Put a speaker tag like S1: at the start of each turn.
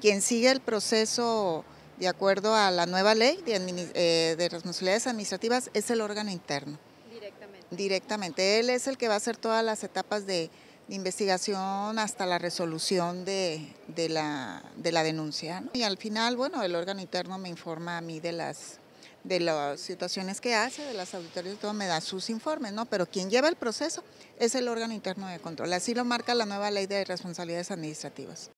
S1: quien sigue el proceso de acuerdo a la nueva ley eh, de, responsabilidades administrativas es el órgano interno. Directamente. Directamente. Él es el que va a hacer todas las etapas de, investigación hasta la resolución de, la, denuncia. Y al final, bueno, el órgano interno me informa a mí de las de las situaciones que hace, de las auditorías y todo, me da sus informes, ¿no? Pero quien lleva el proceso es el órgano interno de control. Así lo marca la nueva ley de responsabilidades administrativas.